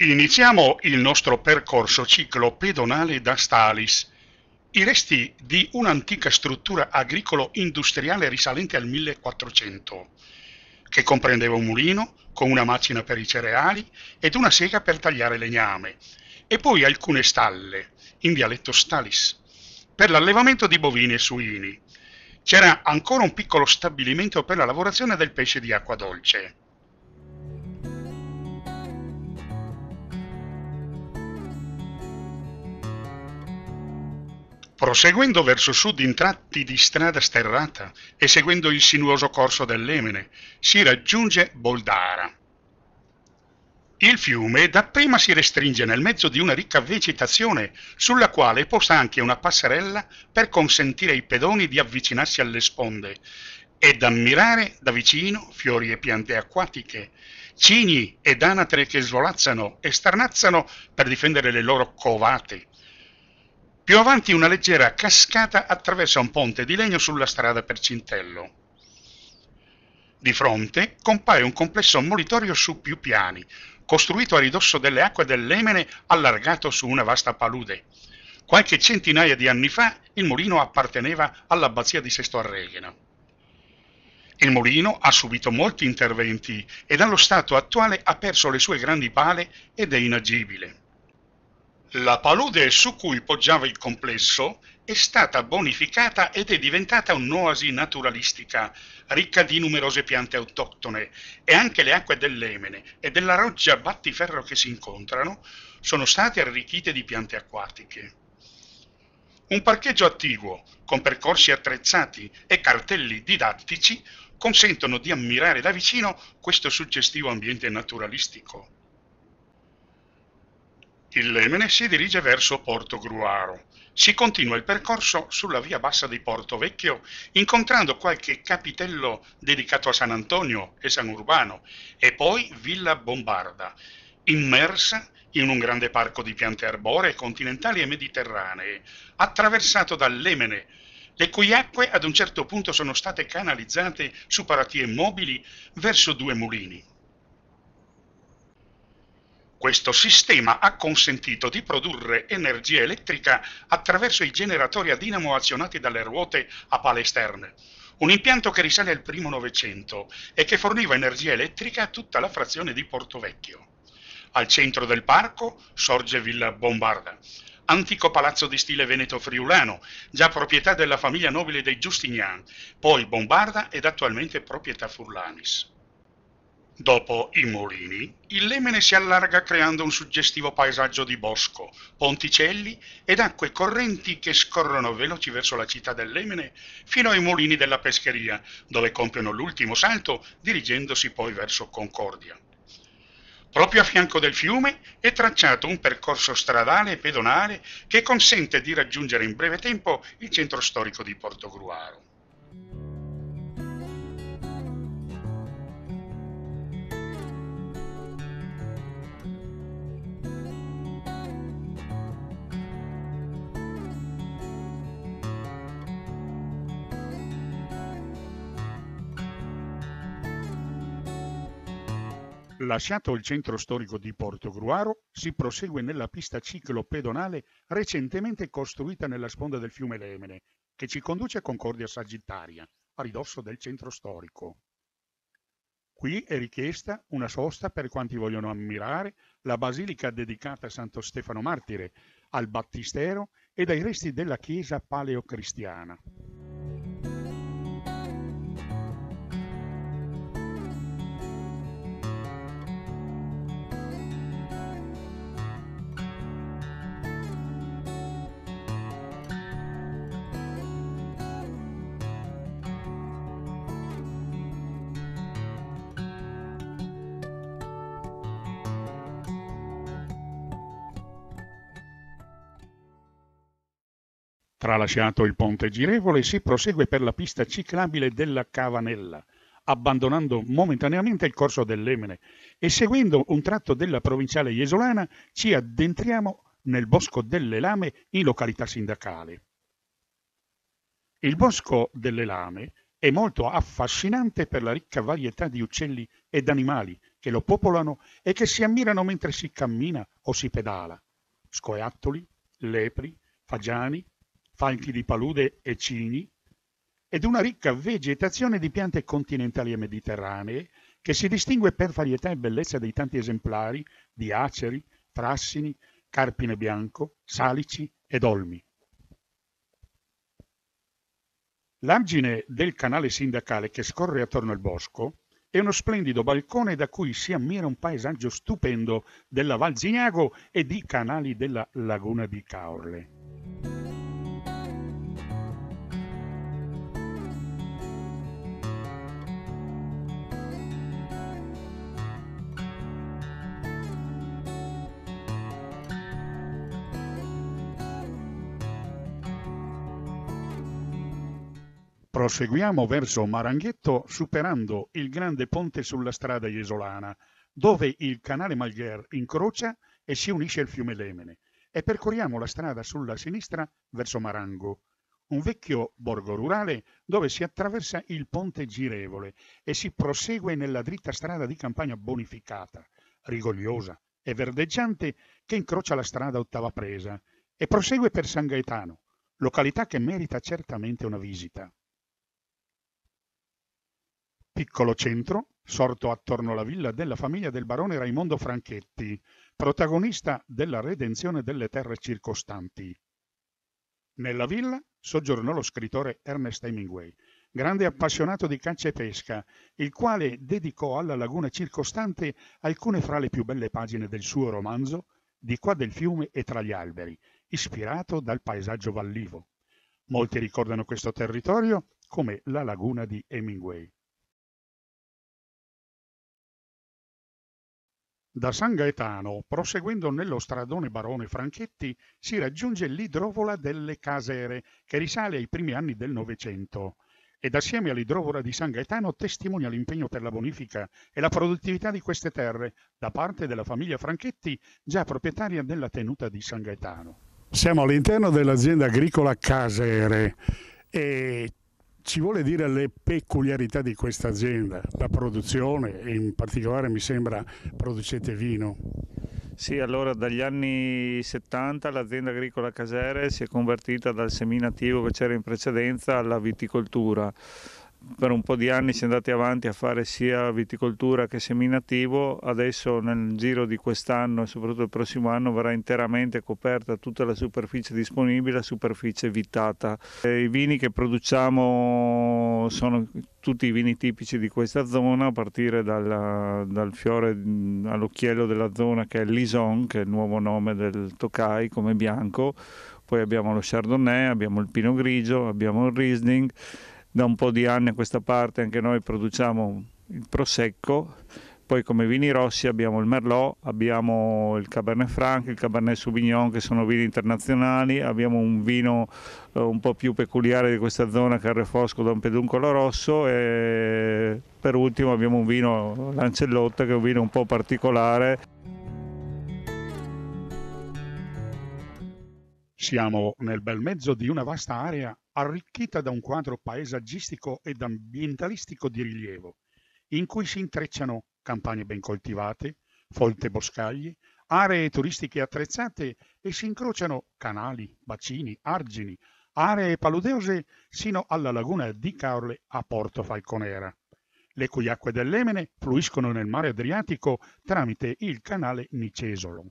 Iniziamo il nostro percorso ciclo pedonale da Stalis. I resti di un'antica struttura agricolo-industriale risalente al 1400, che comprendeva un mulino con una macina per i cereali ed una sega per tagliare legname, e poi alcune stalle, in dialetto Stalis, per l'allevamento di bovini e suini. C'era ancora un piccolo stabilimento per la lavorazione del pesce di acqua dolce. proseguendo verso sud in tratti di strada sterrata e seguendo il sinuoso corso dell'Emene, si raggiunge Boldara. Il fiume dapprima si restringe nel mezzo di una ricca vegetazione, sulla quale è posta anche una passerella per consentire ai pedoni di avvicinarsi alle sponde ed ammirare da vicino fiori e piante acquatiche, cigni ed anatre che svolazzano e starnazzano per difendere le loro covate, più avanti una leggera cascata attraversa un ponte di legno sulla strada per Cintello. Di fronte compare un complesso molitorio su più piani, costruito a ridosso delle acque dell'Emene allargato su una vasta palude. Qualche centinaia di anni fa il mulino apparteneva all'abbazia di Sesto Arregheno. Il mulino ha subito molti interventi e dallo stato attuale ha perso le sue grandi pale ed è inagibile. La palude su cui poggiava il complesso è stata bonificata ed è diventata un'oasi naturalistica, ricca di numerose piante autoctone e anche le acque dell'Emene e della roggia battiferro che si incontrano sono state arricchite di piante acquatiche. Un parcheggio attiguo, con percorsi attrezzati e cartelli didattici, consentono di ammirare da vicino questo suggestivo ambiente naturalistico il Lemene si dirige verso Porto Gruaro. Si continua il percorso sulla via bassa di Porto Vecchio, incontrando qualche capitello dedicato a San Antonio e San Urbano, e poi Villa Bombarda, immersa in un grande parco di piante arboree continentali e mediterranee, attraversato dal Lemene, le cui acque ad un certo punto sono state canalizzate su paratie mobili verso due mulini. Questo sistema ha consentito di produrre energia elettrica attraverso i generatori a dinamo azionati dalle ruote a pale esterne, un impianto che risale al primo Novecento e che forniva energia elettrica a tutta la frazione di Porto Vecchio. Al centro del parco sorge Villa Bombarda, antico palazzo di stile veneto-friulano, già proprietà della famiglia nobile dei Giustinian, poi Bombarda ed attualmente proprietà Furlanis. Dopo i mulini, il Lemene si allarga creando un suggestivo paesaggio di bosco, ponticelli ed acque correnti che scorrono veloci verso la città del Lemene fino ai mulini della pescheria, dove compiono l'ultimo salto dirigendosi poi verso Concordia. Proprio a fianco del fiume è tracciato un percorso stradale e pedonale che consente di raggiungere in breve tempo il centro storico di Portogruaro. Lasciato il centro storico di Portogruaro, si prosegue nella pista ciclo-pedonale recentemente costruita nella sponda del fiume Lemene, che ci conduce a Concordia Sagittaria, a ridosso del centro storico. Qui è richiesta una sosta per quanti vogliono ammirare la basilica dedicata a Santo Stefano Martire, al battistero ed ai resti della chiesa paleocristiana. Tralasciato il ponte girevole si prosegue per la pista ciclabile della Cavanella, abbandonando momentaneamente il corso dell'Emene e seguendo un tratto della provinciale Iesolana ci addentriamo nel Bosco delle Lame in località sindacale. Il Bosco delle Lame è molto affascinante per la ricca varietà di uccelli ed animali che lo popolano e che si ammirano mentre si cammina o si pedala. Scoiattoli, lepri, fagiani, falchi di palude e cini, ed una ricca vegetazione di piante continentali e mediterranee che si distingue per varietà e bellezza dei tanti esemplari di aceri, frassini, carpine bianco, salici ed olmi. L'argine del canale sindacale che scorre attorno al bosco è uno splendido balcone da cui si ammira un paesaggio stupendo della Val Zignago e di canali della laguna di Caorle. Proseguiamo verso Maranghetto superando il grande ponte sulla strada Jesolana, dove il canale Malgher incrocia e si unisce al fiume Lemene, e percorriamo la strada sulla sinistra verso Marango, un vecchio borgo rurale dove si attraversa il ponte girevole e si prosegue nella dritta strada di campagna bonificata, rigogliosa e verdeggiante che incrocia la strada Ottava Presa e prosegue per San Gaetano, località che merita certamente una visita piccolo centro, sorto attorno alla villa della famiglia del barone Raimondo Franchetti, protagonista della redenzione delle terre circostanti. Nella villa soggiornò lo scrittore Ernest Hemingway, grande appassionato di caccia e pesca, il quale dedicò alla laguna circostante alcune fra le più belle pagine del suo romanzo Di qua del fiume e tra gli alberi, ispirato dal paesaggio vallivo. Molti ricordano questo territorio come la laguna di Hemingway. Da San Gaetano, proseguendo nello stradone Barone Franchetti, si raggiunge l'idrovola delle Casere, che risale ai primi anni del Novecento. Ed assieme all'idrovola di San Gaetano testimonia l'impegno per la bonifica e la produttività di queste terre da parte della famiglia Franchetti, già proprietaria della tenuta di San Gaetano. Siamo all'interno dell'azienda agricola Casere e ci vuole dire le peculiarità di questa azienda, la produzione, e in particolare mi sembra producete vino. Sì, allora dagli anni 70 l'azienda agricola Casere si è convertita dal seminativo che c'era in precedenza alla viticoltura per un po' di anni si è andati avanti a fare sia viticoltura che seminativo, adesso nel giro di quest'anno e soprattutto il prossimo anno verrà interamente coperta tutta la superficie disponibile, la superficie vitata. I vini che produciamo sono tutti i vini tipici di questa zona, a partire dalla, dal fiore all'occhiello della zona che è l'Ison, che è il nuovo nome del Tokai come bianco, poi abbiamo lo Chardonnay, abbiamo il Pino Grigio, abbiamo il Riesling da un po' di anni a questa parte anche noi produciamo il prosecco, poi come vini rossi abbiamo il merlot, abbiamo il cabernet franc, il cabernet sauvignon che sono vini internazionali, abbiamo un vino eh, un po' più peculiare di questa zona Carrefosco da un peduncolo rosso e per ultimo abbiamo un vino l'ancellotta che è un vino un po' particolare. Siamo nel bel mezzo di una vasta area arricchita da un quadro paesaggistico ed ambientalistico di rilievo, in cui si intrecciano campagne ben coltivate, folte boscagli, aree turistiche attrezzate e si incrociano canali, bacini, argini, aree paludeose sino alla laguna di Caorle a Porto Falconera, le cui acque dell'Emene fluiscono nel mare Adriatico tramite il canale Nicesolo.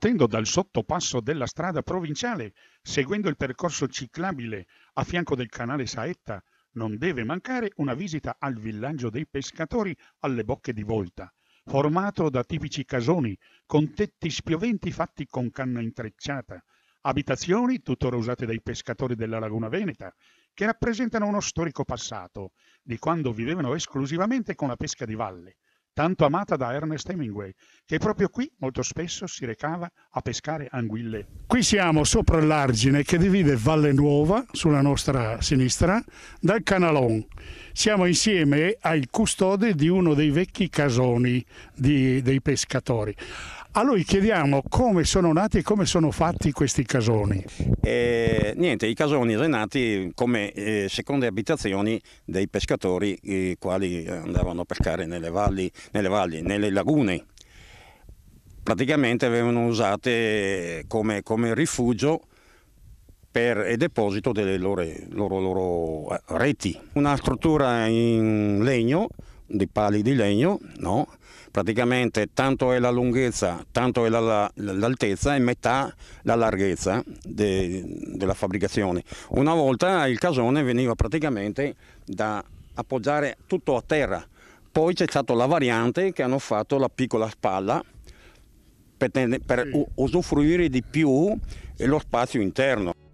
partendo dal sottopasso della strada provinciale, seguendo il percorso ciclabile a fianco del canale Saetta, non deve mancare una visita al villaggio dei pescatori alle bocche di Volta, formato da tipici casoni con tetti spioventi fatti con canna intrecciata, abitazioni tuttora usate dai pescatori della laguna veneta, che rappresentano uno storico passato, di quando vivevano esclusivamente con la pesca di valle, tanto amata da Ernest Hemingway, che proprio qui molto spesso si recava a pescare anguille. Qui siamo sopra l'argine che divide Valle Nuova, sulla nostra sinistra, dal Canalon. Siamo insieme al custode di uno dei vecchi casoni di, dei pescatori. A lui chiediamo come sono nati e come sono fatti questi casoni. Eh, niente, i casoni sono nati come eh, seconde abitazioni dei pescatori i quali andavano a pescare nelle valli, nelle, valli, nelle lagune. Praticamente avevano usate come, come rifugio per, e deposito delle loro, loro, loro eh, reti. Una struttura in legno di pali di legno, no? praticamente tanto è la lunghezza, tanto è la, la, l'altezza e metà la larghezza de, della fabbricazione. Una volta il casone veniva praticamente da appoggiare tutto a terra, poi c'è stata la variante che hanno fatto la piccola spalla per, per usufruire di più lo spazio interno.